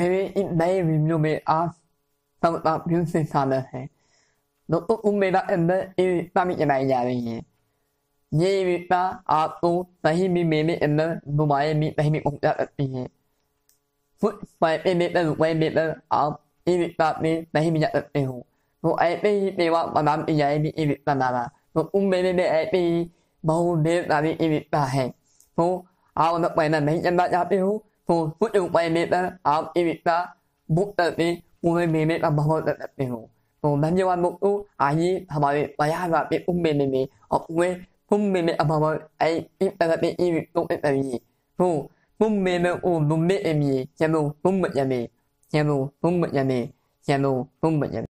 मेरे इस नए वीडियो में आप सब का फिर से स्वागत है दोस्तों तुम मेरा अंदर ई रिक्शा भी चलाई जा रही है ये ई आपको तो कहीं भी मेरे अंदर घुमाए भी कहीं भी पहुंचा सकती है कुछ पैसे लेकर तो रुपए लेकर तो आप ई रिक्शा में कहीं भी जा सकते हो तो ऐसे ही सेवा प्रदान की जाएगी ई रिक्शा द्वारा तो तुम मेरे में ऐसे ही बहुत ढेर सारी ई रिक्शा है तो आप अगर पैदा नहीं चलना चाहते हो ကိုကုတုပိုင်မေပအာအီပဘုတ်တပေမူမေမေပဘောတပေဟိုဟိုမမြေဝမုတ်ဦးအာယီဟမာမေမယာကပေဥမေမေမေအဝဲဘုမေမေအဘမအိအီပပပေအီတုံးအပေဟိုဘုမေမေဦးဘုမေအမီယမုံဘုမယမေယမုံဘုမယမေယမုံဘုမယမေ